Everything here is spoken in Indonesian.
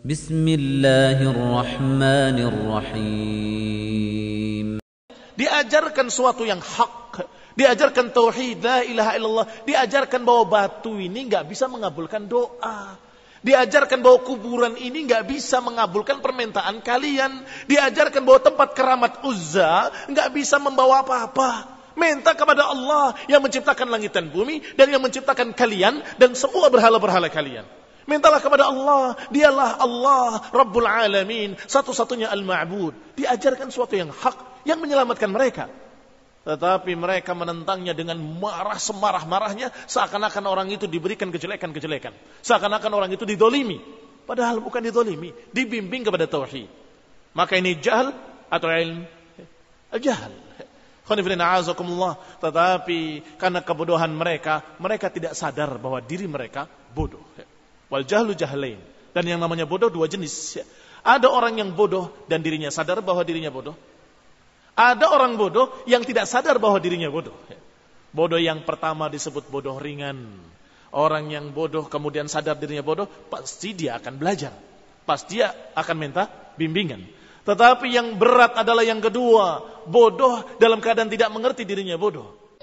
بسم الله الرحمن الرحيم diajarkan suatu yang hak diajarkan tauhid la ilaha illallah diajarkan bahwa batu ini enggak bisa mengabulkan doa Diajarkan bahwa kuburan ini nggak bisa mengabulkan permintaan kalian. Diajarkan bahwa tempat keramat Uzza nggak bisa membawa apa-apa. Minta kepada Allah yang menciptakan langit dan bumi dan yang menciptakan kalian dan semua berhala-berhala kalian. Mintalah kepada Allah. Dialah Allah Rabbul Alamin. Satu-satunya Al-Ma'bud. Diajarkan sesuatu yang hak. Yang menyelamatkan mereka. Tetapi mereka menentangnya dengan marah semarah-marahnya. Seakan-akan orang itu diberikan kejelekan-kejelekan. Seakan-akan orang itu didolimi. Padahal bukan didolimi. Dibimbing kepada Tauhid. Maka ini jahal atau ilm. Jahal. Tetapi karena kebodohan mereka, mereka tidak sadar bahwa diri mereka bodoh. Wal jahlu jahlain. Dan yang namanya bodoh dua jenis. Ada orang yang bodoh dan dirinya sadar bahwa dirinya bodoh. Ada orang bodoh yang tidak sadar bahwa dirinya bodoh. Bodoh yang pertama disebut bodoh ringan. Orang yang bodoh kemudian sadar dirinya bodoh, pasti dia akan belajar. Pasti dia akan minta bimbingan. Tetapi yang berat adalah yang kedua, bodoh dalam keadaan tidak mengerti dirinya bodoh.